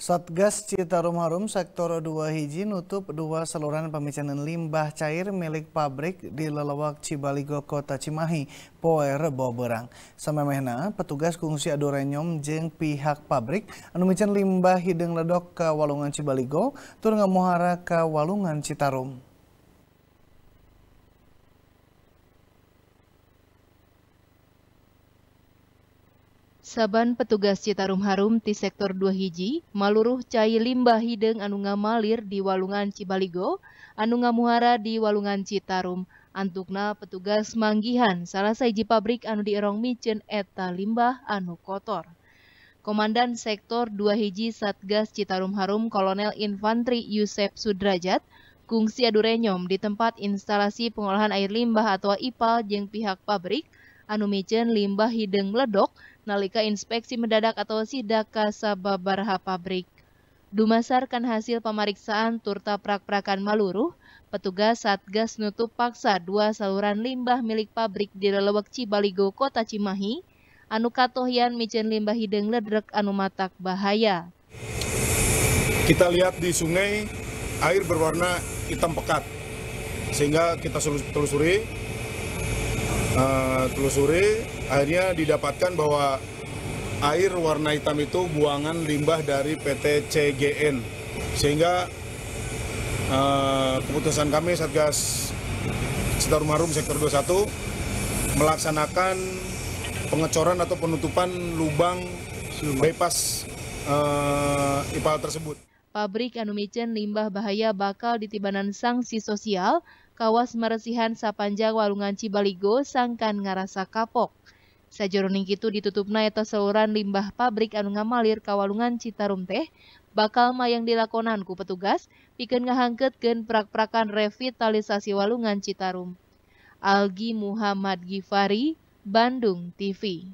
Satgas Citarum Harum Sektor 2 Hiji nutup dua saluran pemicanan limbah cair milik pabrik di Lelawak Cibaligo Kota Cimahi, Poer Boberang. Berang. petugas kungsi adu jeng pihak pabrik anu limbah hidung ledok ke Walungan Cibaligo tur ngamuhara ke Walungan Citarum. Saban petugas Citarum Harum di sektor 2 hiji, maluruh cai limbah hideng anunga malir di Walungan Cibaligo, anunga ngamuhara di Walungan Citarum. Antukna petugas manggihan salah saiji pabrik anu dierong micen eta limbah anu kotor. Komandan Sektor 2 Hiji Satgas Citarum Harum Kolonel Infantri Yusef Sudrajat kungsi adurenyom di tempat instalasi pengolahan air limbah atau IPAL jeng pihak pabrik anu micen limbah hideng ledok Nalika inspeksi mendadak atau sidak kasababarha pabrik. Dumasarkan hasil pemeriksaan turta prak-prakan Maluruh, petugas Satgas nutup paksa dua saluran limbah milik pabrik di Lelewek Cibaligo, Kota Cimahi, anu katohian micen limbah hideng ledrek anu matak bahaya. Kita lihat di sungai, air berwarna hitam pekat, sehingga kita telusuri, uh, telusuri akhirnya didapatkan bahwa air warna hitam itu buangan limbah dari PT CGN sehingga uh, keputusan kami Satgas Citarum Marum Sektor 21 melaksanakan pengecoran atau penutupan lubang bypass uh, eh, IPAL tersebut. Pabrik Anumicen limbah bahaya bakal ditibanan sanksi sosial, kawas meresihan sapanjang walungan Cibaligo sangkan ngarasa kapok. Sajeroning itu ditutupna eta saluran limbah pabrik anu ngamalir kawalungan Citarum teh bakal mayang dilakonan ku petugas pikeun ngahangkeutkeun prak-prakan revitalisasi walungan Citarum. Algi Muhammad Gifari, Bandung TV.